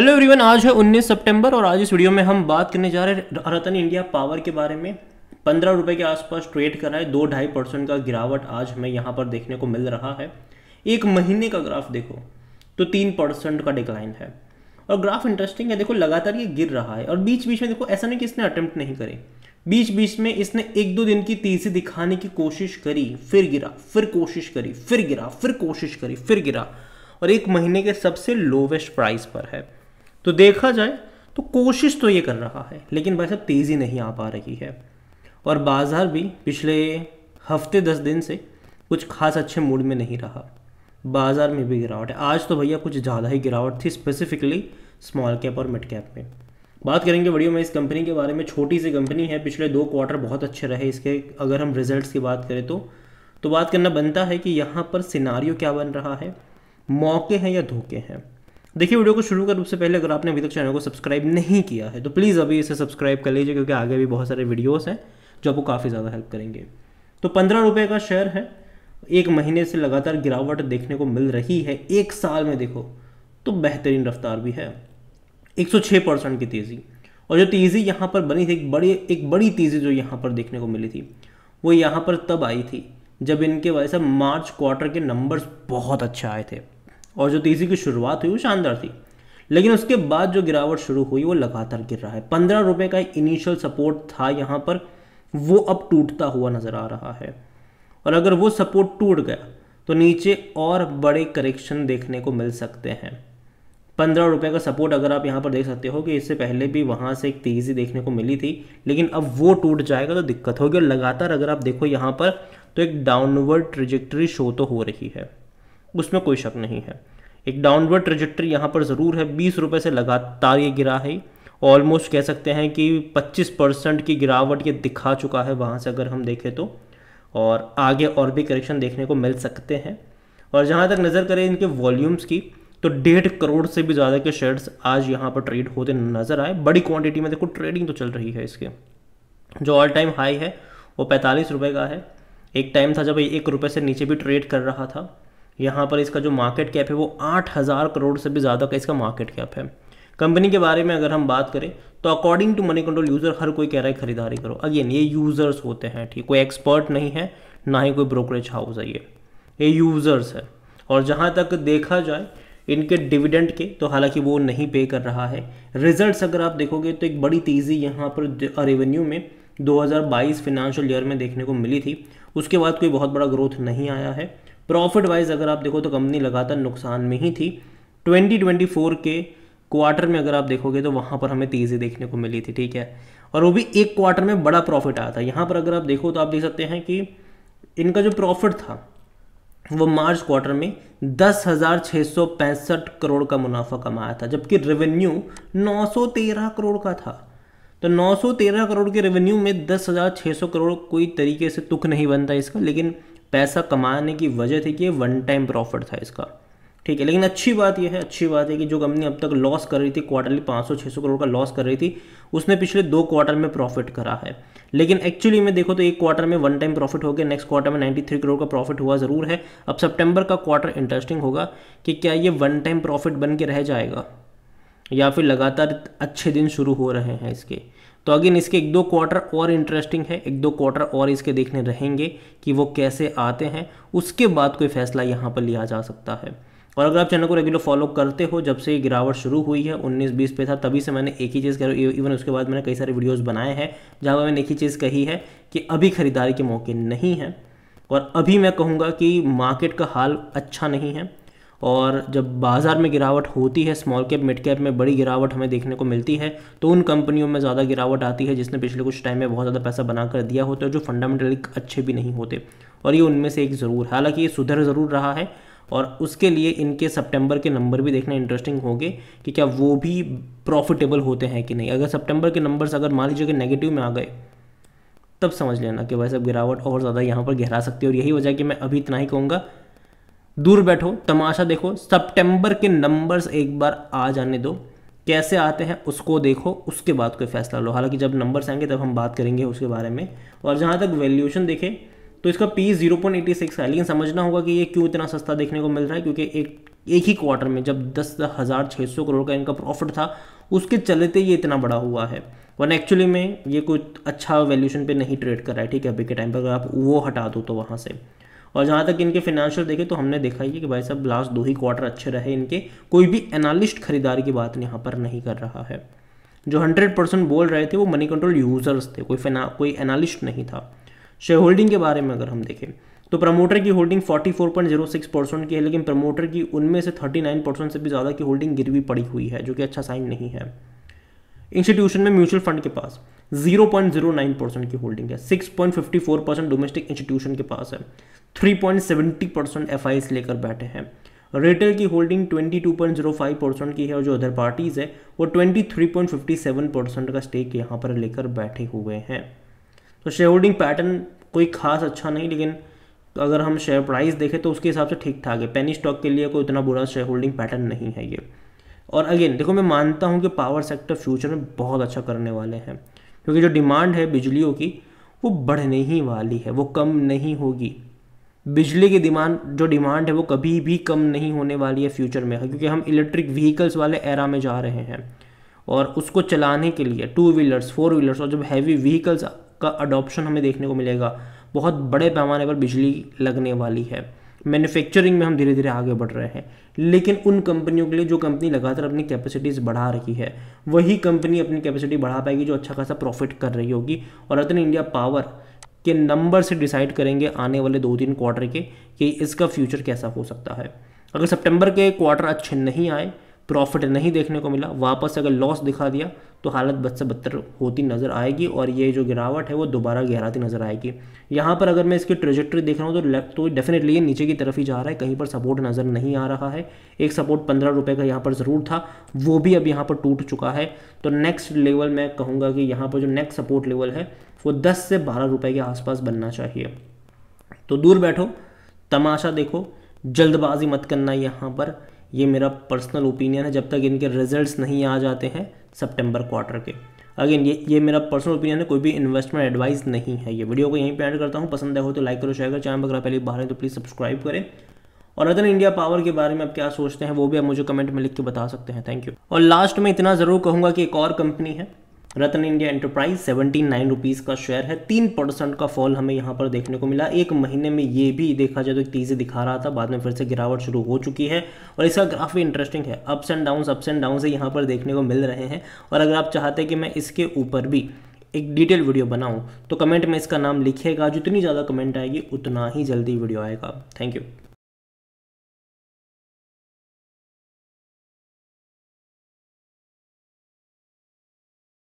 hello everyone आज है 19 सितंबर और आज इस वीडियो में हम बात करने जा रहे हैं रतन इंडिया पावर के बारे में पंद्रह रुपये के आसपास ट्रेड कर रहा है दो ढाई परसेंट का गिरावट आज हमें यहाँ पर देखने को मिल रहा है एक महीने का ग्राफ देखो तो तीन परसेंट का डिक्लाइन है और ग्राफ इंटरेस्टिंग है देखो लगातार ये गिर रहा है और बीच बीच में देखो ऐसा नहीं कि इसने अटैम्प्ट नहीं करे बीच बीच में इसने एक दो दिन की तेजी दिखाने की कोशिश करी फिर गिरा फिर कोशिश करी फिर गिरा फिर कोशिश करी फिर गिरा और एक महीने के सबसे लोवेस्ट प्राइस पर है तो देखा जाए तो कोशिश तो ये कर रहा है लेकिन भाई साहब तेज़ी नहीं आ पा रही है और बाज़ार भी पिछले हफ्ते दस दिन से कुछ खास अच्छे मूड में नहीं रहा बाज़ार में भी गिरावट है आज तो भैया कुछ ज़्यादा ही गिरावट थी स्पेसिफिकली स्मॉल कैप और मिड कैप में बात करेंगे वीडियो में इस कंपनी के बारे में छोटी सी कंपनी है पिछले दो क्वार्टर बहुत अच्छे रहे इसके अगर हम रिजल्ट्स की बात करें तो तो बात करना बनता है कि यहाँ पर सिनारी क्या बन रहा है मौके हैं या धोखे हैं देखिए वीडियो को शुरू करने से पहले अगर आपने अभी तक चैनल को सब्सक्राइब नहीं किया है तो प्लीज़ अभी इसे सब्सक्राइब कर लीजिए क्योंकि आगे भी बहुत सारे वीडियोस हैं जो आपको काफ़ी ज़्यादा हेल्प करेंगे तो पंद्रह रुपये का शेयर है एक महीने से लगातार गिरावट देखने को मिल रही है एक साल में देखो तो बेहतरीन रफ्तार भी है एक परसेंट की तेज़ी और जो तेज़ी यहाँ पर बनी थी एक बड़ी एक बड़ी तेज़ी जो यहाँ पर देखने को मिली थी वो यहाँ पर तब आई थी जब इनके वजह से मार्च क्वार्टर के नंबर्स बहुत अच्छे आए थे और जो तेज़ी की शुरुआत हुई वो शानदार थी लेकिन उसके बाद जो गिरावट शुरू हुई वो लगातार गिर रहा है पंद्रह रुपये का इनिशियल सपोर्ट था यहाँ पर वो अब टूटता हुआ नज़र आ रहा है और अगर वो सपोर्ट टूट गया तो नीचे और बड़े करेक्शन देखने को मिल सकते हैं पंद्रह रुपये का सपोर्ट अगर आप यहाँ पर देख सकते हो कि इससे पहले भी वहाँ से एक तेज़ी देखने को मिली थी लेकिन अब वो टूट जाएगा तो दिक्कत होगी और लगातार अगर आप देखो यहाँ पर तो एक डाउनवर्ड ट्रिजेक्ट्री शो तो हो रही है उसमें कोई शक नहीं है एक डाउनवर्ड ट्रेजेक्ट्री यहाँ पर ज़रूर है बीस रुपये से लगातार ये गिरा है ऑलमोस्ट कह सकते हैं कि 25 परसेंट की गिरावट ये दिखा चुका है वहाँ से अगर हम देखें तो और आगे और भी करेक्शन देखने को मिल सकते हैं और जहाँ तक नज़र करें इनके वॉल्यूम्स की तो डेढ़ करोड़ से भी ज़्यादा के शेयर्स आज यहाँ पर ट्रेड होते नज़र आए बड़ी क्वांटिटी में देखो ट्रेडिंग तो चल रही है इसके जो ऑल टाइम हाई है वो पैंतालीस रुपये का है एक टाइम था जब एक रुपये से नीचे भी ट्रेड कर रहा था यहाँ पर इसका जो मार्केट कैप है वो आठ हज़ार करोड़ से भी ज़्यादा का इसका मार्केट कैप है कंपनी के बारे में अगर हम बात करें तो according to money control user हर कोई कह रहा है खरीदारी करो अगेन ये यूज़र्स होते हैं ठीक कोई एक्सपर्ट नहीं है ना ही कोई ब्रोकरेज हाउस है ये ये यूज़र्स है और जहाँ तक देखा जाए इनके डिविडेंड के तो हालांकि वो नहीं पे कर रहा है रिजल्ट्स अगर आप देखोगे तो एक बड़ी तेज़ी यहाँ पर रेवेन्यू में 2022 फाइनेंशियल ईयर में देखने को मिली थी उसके बाद कोई बहुत बड़ा ग्रोथ नहीं आया है प्रॉफिट वाइज अगर आप देखो तो कंपनी लगातार नुकसान में ही थी 2024 के क्वार्टर में अगर आप देखोगे तो वहाँ पर हमें तेज़ी देखने को मिली थी ठीक है और वो भी एक क्वार्टर में बड़ा प्रॉफिट आया था यहाँ पर अगर आप देखो तो आप देख सकते हैं कि इनका जो प्रॉफिट था वो मार्च क्वार्टर में दस हज़ार छः सौ पैंसठ करोड़ का मुनाफा कमाया था जबकि रेवेन्यू नौ सौ तेरह करोड़ का था तो 913 करोड़ के रेवेन्यू में दस हज़ार छः सौ करोड़ कोई तरीके से तुक नहीं बनता इसका लेकिन पैसा कमाने की वजह थी कि ये वन टाइम प्रॉफिट था इसका ठीक है लेकिन अच्छी बात यह है अच्छी बात है कि जो कंपनी अब तक लॉस कर रही थी क्वार्टरली 500-600 करोड़ का लॉस कर रही थी उसने पिछले दो क्वार्टर में प्रॉफिट करा है लेकिन एक्चुअली में देखो तो एक क्वार्टर में वन टाइम प्रॉफिट हो गया नेक्स्ट क्वार्टर में 93 करोड़ का प्रॉफिट हुआ ज़रूर है अब सेप्टेम्बर का क्वार्टर इंटरेस्टिंग होगा कि क्या ये वन टाइम प्रॉफिट बन के रह जाएगा या फिर लगातार अच्छे दिन शुरू हो रहे हैं इसके तो अगेन इसके एक दो क्वार्टर और इंटरेस्टिंग है एक दो क्वार्टर और इसके देखने रहेंगे कि वो कैसे आते हैं उसके बाद कोई फैसला यहाँ पर लिया जा सकता है और अगर आप चैनल को रेगुलर फॉलो करते हो जब से ये गिरावट शुरू हुई है 19-20 पे था तभी से मैंने एक ही चीज़ कर इवन e- उसके बाद मैंने कई सारे वीडियोस बनाए हैं जहाँ पर मैंने एक ही चीज़ कही है कि अभी ख़रीदारी के मौके नहीं हैं और अभी मैं कहूँगा कि मार्केट का हाल अच्छा नहीं है और जब बाज़ार में गिरावट होती है स्मॉल कैप मिड कैप में बड़ी गिरावट हमें देखने को मिलती है तो उन कंपनियों में ज़्यादा गिरावट आती है जिसने पिछले कुछ टाइम में बहुत ज़्यादा पैसा बनाकर दिया होता है जो फंडामेंटली अच्छे भी नहीं होते और ये उनमें से एक ज़रूर हालांकि ये सुधर ज़रूर रहा है और उसके लिए इनके सितंबर के नंबर भी देखना इंटरेस्टिंग होंगे कि क्या वो भी प्रॉफिटेबल होते हैं कि नहीं अगर सितंबर के नंबर्स अगर मान लीजिए कि नेगेटिव में आ गए तब समझ लेना कि वैसे गिरावट और ज़्यादा यहाँ पर गहरा सकती है और यही वजह कि मैं अभी इतना ही कहूँगा दूर बैठो तमाशा देखो सितंबर के नंबर्स एक बार आ जाने दो कैसे आते हैं उसको देखो उसके बाद कोई फैसला लो हालांकि जब नंबर्स आएंगे तब हम बात करेंगे उसके बारे में और जहाँ तक वैल्यूएशन देखें तो इसका P zero point eighty six है लेकिन समझना होगा कि ये क्यों इतना सस्ता देखने को मिल रहा है क्योंकि एक एक ही क्वार्टर में जब दस हज़ार छः सौ करोड़ का इनका प्रॉफिट था उसके चलते ये इतना बड़ा हुआ है वन एक्चुअली में ये कुछ अच्छा वैल्यूशन पे नहीं ट्रेड कर रहा है ठीक है अभी के टाइम पर अगर आप वो हटा दो तो वहाँ से और जहाँ तक इनके फिनेंशियल देखें तो हमने देखा ही है कि भाई साहब लास्ट दो ही क्वार्टर अच्छे रहे इनके कोई भी एनालिस्ट खरीदारी की बात यहाँ पर नहीं कर रहा है जो हंड्रेड परसेंट बोल रहे थे वो मनी कंट्रोल यूजर्स थे कोई फिना कोई एनालिस्ट नहीं था शेयर होल्डिंग के बारे में अगर हम देखें तो प्रमोटर की होल्डिंग 44.06 परसेंट की है लेकिन प्रमोटर की उनमें से 39 परसेंट से भी ज़्यादा की होल्डिंग गिरवी पड़ी हुई है जो कि अच्छा साइन नहीं है इंस्टीट्यूशन में म्यूचुअल फंड के पास 0.09 परसेंट की होल्डिंग है 6.54 परसेंट डोमेस्टिक इंस्टीट्यूशन के पास है 3.70 परसेंट एफ लेकर बैठे हैं रिटेल की होल्डिंग 22.05 परसेंट की है और जो अदर पार्टीज है वो 23.57 परसेंट का स्टेक यहाँ पर लेकर बैठे हुए हैं तो शेयर होल्डिंग पैटर्न कोई खास अच्छा नहीं लेकिन तो अगर हम शेयर प्राइस देखें तो उसके हिसाब से ठीक ठाक है पेनी स्टॉक के लिए कोई इतना बुरा शेयर होल्डिंग पैटर्न नहीं है ये और अगेन देखो मैं मानता हूँ कि पावर सेक्टर फ्यूचर में बहुत अच्छा करने वाले हैं क्योंकि जो डिमांड है बिजलियों की वो बढ़ने ही वाली है वो कम नहीं होगी बिजली की डिमांड जो डिमांड है वो कभी भी कम नहीं होने वाली है फ्यूचर में क्योंकि हम इलेक्ट्रिक व्हीकल्स वाले एरा में जा रहे हैं और उसको चलाने के लिए टू व्हीलर्स फोर व्हीलर्स और जब हैवी व्हीकल्स का अडोप्शन हमें देखने को मिलेगा बहुत बड़े पैमाने पर बिजली लगने वाली है मैन्युफैक्चरिंग में हम धीरे धीरे आगे बढ़ रहे हैं लेकिन उन कंपनियों के लिए जो कंपनी लगातार अपनी कैपेसिटीज़ बढ़ा रही है वही कंपनी अपनी कैपेसिटी बढ़ा पाएगी जो अच्छा खासा प्रॉफिट कर रही होगी और रतन इंडिया पावर के नंबर से डिसाइड करेंगे आने वाले दो तीन क्वार्टर के कि इसका फ्यूचर कैसा हो सकता है अगर सितंबर के क्वार्टर अच्छे नहीं आए प्रॉफिट नहीं देखने को मिला वापस अगर लॉस दिखा दिया तो हालत बद से बदतर होती नज़र आएगी और ये जो गिरावट है वो दोबारा गहराती नज़र आएगी यहाँ पर अगर मैं इसकी ट्रेजेक्ट्री देख रहा हूँ तो लेफ्ट तो डेफिनेटली ये नीचे की तरफ ही जा रहा है कहीं पर सपोर्ट नज़र नहीं आ रहा है एक सपोर्ट पंद्रह रुपये का यहाँ पर ज़रूर था वो भी अब यहाँ पर टूट चुका है तो नेक्स्ट लेवल मैं कहूँगा कि यहाँ पर जो नेक्स्ट सपोर्ट लेवल है वो दस से बारह रुपये के आसपास बनना चाहिए तो दूर बैठो तमाशा देखो जल्दबाजी मत करना यहाँ पर ये मेरा पर्सनल ओपिनियन है जब तक इनके रिजल्ट्स नहीं आ जाते हैं सितंबर क्वार्टर के अगेन ये ये मेरा पर्सनल ओपिनियन है कोई भी इन्वेस्टमेंट एडवाइस नहीं है ये वीडियो को यहीं पर ऐड करता हूँ पसंद आए हो तो लाइक करो शेयर करो चैनल अगर पहले बाहर है तो प्लीज़ सब्सक्राइब करें और अदर इंडिया पावर के बारे में आप क्या सोचते हैं वो भी आप मुझे कमेंट में लिख के बता सकते हैं थैंक यू और लास्ट में इतना ज़रूर कहूँगा कि एक और कंपनी है Ratan India enterprise seventy nine rupees का शेयर है तीन परसेंट का फॉल हमें यहाँ पर देखने को मिला एक महीने में ये भी देखा जाए तो एक तेज़ी दिखा रहा था बाद में फिर से गिरावट शुरू हो चुकी है और इसका ग्राफ भी इंटरेस्टिंग है ups and downs ups and downs यहाँ पर देखने को मिल रहे हैं और अगर आप चाहते हैं कि मैं इसके ऊपर भी एक डिटेल वीडियो बनाऊँ तो कमेंट में इसका नाम लिखेगा जितनी ज़्यादा कमेंट आएगी उतना ही जल्दी वीडियो आएगा थैंक यू